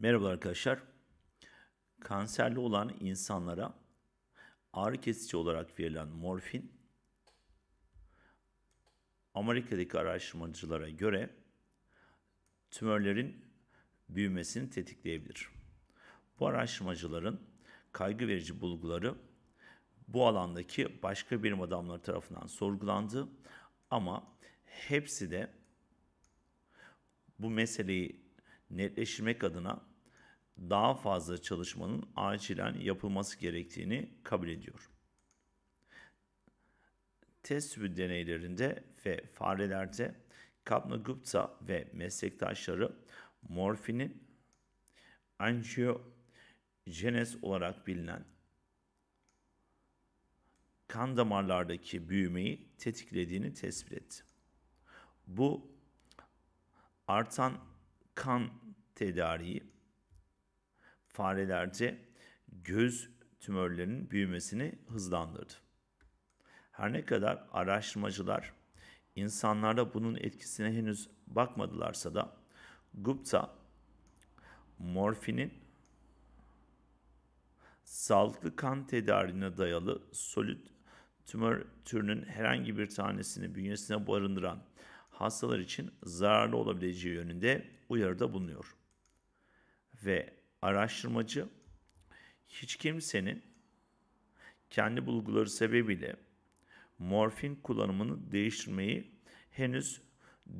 Merhaba arkadaşlar. Kanserli olan insanlara ağrı kesici olarak verilen morfin Amerika'daki araştırmacılara göre tümörlerin büyümesini tetikleyebilir. Bu araştırmacıların kaygı verici bulguları bu alandaki başka bilim adamları tarafından sorgulandı ama hepsi de bu meseleyi netleştirmek adına daha fazla çalışmanın acilen yapılması gerektiğini kabul ediyor. Test sürü deneylerinde ve farelerde Kapna-Gupta ve meslektaşları morfinin anjiyojenez olarak bilinen kan damarlardaki büyümeyi tetiklediğini tespit etti. Bu artan kan tedariği farelerce göz tümörlerinin büyümesini hızlandırdı. Her ne kadar araştırmacılar insanlarda bunun etkisine henüz bakmadılarsa da Gupta morfinin sağlıklı kan tedarine dayalı solüt tümör türünün herhangi bir tanesini bünyesine barındıran hastalar için zararlı olabileceği yönünde uyarıda bulunuyor. Ve araştırmacı hiç kimsenin kendi bulguları sebebiyle morfin kullanımını değiştirmeyi henüz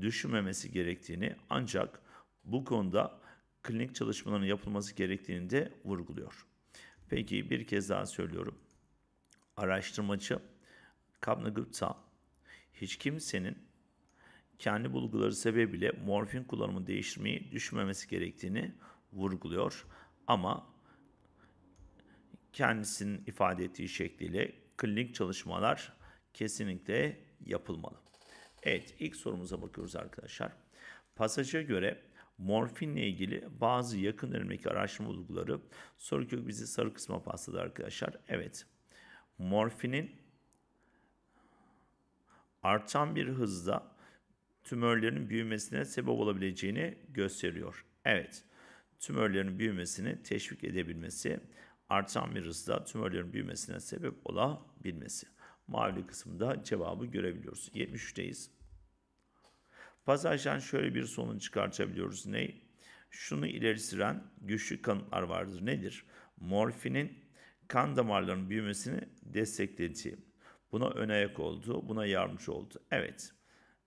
düşünmemesi gerektiğini ancak bu konuda klinik çalışmaların yapılması gerektiğini de vurguluyor. Peki bir kez daha söylüyorum. Araştırmacı Kabna Gupta hiç kimsenin kendi bulguları sebebiyle morfin kullanımı değiştirmeyi düşünmemesi gerektiğini vurguluyor ama kendisinin ifade ettiği şekliyle klinik çalışmalar kesinlikle yapılmalı. Evet ilk sorumuza bakıyoruz arkadaşlar. Pasaja göre morfinle ilgili bazı yakın dönemdeki araştırma bulguları soru kök bizi sarı kısma pasladı arkadaşlar. Evet morfinin artan bir hızda tümörlerin büyümesine sebep olabileceğini gösteriyor. Evet tümörlerin büyümesini teşvik edebilmesi, artan bir hızla tümörlerin büyümesine sebep olabilmesi. Mavi kısımda cevabı görebiliyoruz. 73'teyiz. Pasajdan şöyle bir sonuç çıkartabiliyoruz. ney? Şunu ileri süren güçlü kanıtlar vardır. Nedir? Morfinin kan damarlarının büyümesini desteklediği. Buna ön ayak oldu, buna yardımcı oldu. Evet.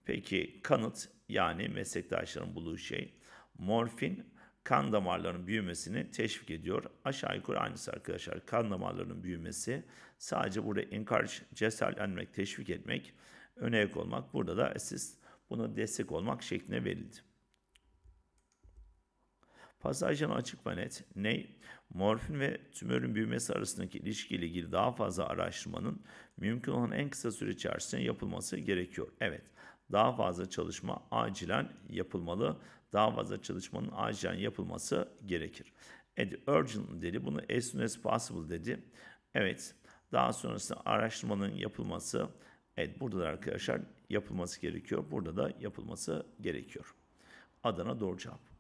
Peki kanıt yani meslektaşların bulduğu şey morfin kan damarlarının büyümesini teşvik ediyor. Aşağı yukarı aynısı arkadaşlar. Kan damarlarının büyümesi sadece burada encourage, cesaretlenmek, teşvik etmek, öne yak olmak. Burada da assist, buna destek olmak şeklinde verildi. Pasajdan açık ve net, ney? Morfin ve tümörün büyümesi arasındaki ilişkiyle ilgili daha fazla araştırmanın mümkün olan en kısa süre içerisinde yapılması gerekiyor. Evet, daha fazla çalışma acilen yapılmalı daha fazla çalışmanın acilen yapılması gerekir. Evet, urgent dedi. Bunu as soon as possible dedi. Evet. Daha sonrasında araştırmanın yapılması. Evet burada da arkadaşlar yapılması gerekiyor. Burada da yapılması gerekiyor. Adana doğru cevap.